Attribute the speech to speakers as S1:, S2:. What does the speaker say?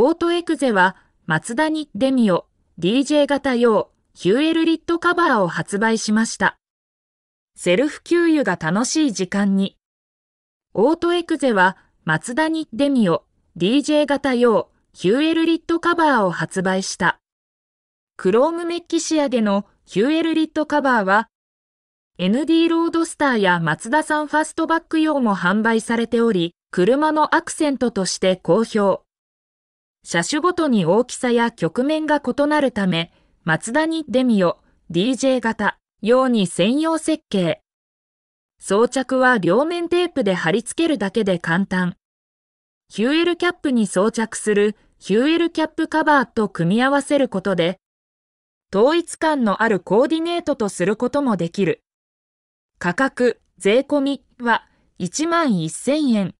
S1: オートエクゼは、マツダにデミオ DJ 型用ヒュエルリットカバーを発売しました。セルフ給油が楽しい時間に。オートエクゼは、マツダにデミオ DJ 型用ヒュエルリットカバーを発売した。クロームメッキ仕上げのヒュエルリットカバーは、ND ロードスターやマツダさんファストバック用も販売されており、車のアクセントとして好評。車種ごとに大きさや局面が異なるため、マツダにデミオ、DJ 型、用に専用設計。装着は両面テープで貼り付けるだけで簡単。ヒューエルキャップに装着するヒューエルキャップカバーと組み合わせることで、統一感のあるコーディネートとすることもできる。価格、
S2: 税込みは1 1000円。